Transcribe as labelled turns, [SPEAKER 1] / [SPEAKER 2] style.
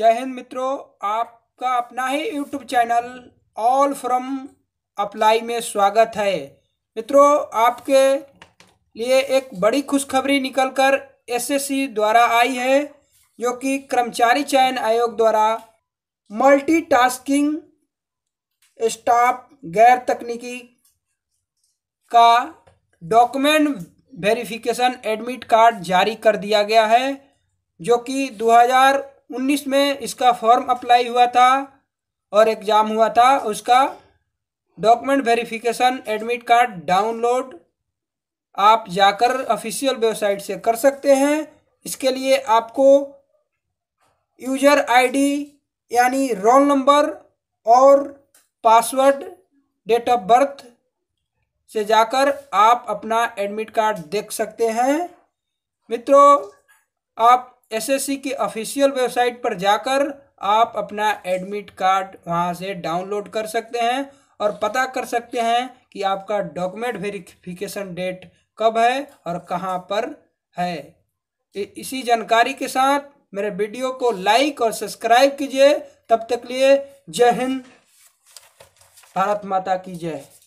[SPEAKER 1] जय हिंद मित्रों आपका अपना ही YouTube channel all from apply में स्वागत है मित्रों आपके लिए एक बड़ी खुशखबरी निकलकर एसएससी द्वारा आई है जो कि कर्मचारी चयन आयोग द्वारा मल्टीटास्किंग स्टाफ गैर तकनीकी का डॉक्यूमेंट वेरिफिकेशन एडमिट कार्ड जारी कर दिया गया है जो कि उन्नीस में इसका फॉर्म अप्लाई हुआ था और एग्ज़ाम हुआ था उसका document verification admit card download आप जाकर ऑफिशियल वेबसाइट से कर सकते हैं इसके लिए आपको यूजर आईडी यानी रोल नंबर और पासवर्ड डेट ऑफ बर्थ से जाकर आप अपना एडमिट कार्ड देख सकते हैं मित्रों आप एसएससी की ऑफिशियल वेबसाइट पर जाकर आप अपना एडमिट कार्ड वहां से डाउनलोड कर सकते हैं और पता कर सकते हैं कि आपका डॉक्यूमेंट वेरिफिकेशन डेट कब है और कहां पर है इसी जानकारी के साथ मेरे वीडियो को लाइक और सब्सक्राइब कीजिए तब तक लिए जय हिंद भारत माता की जय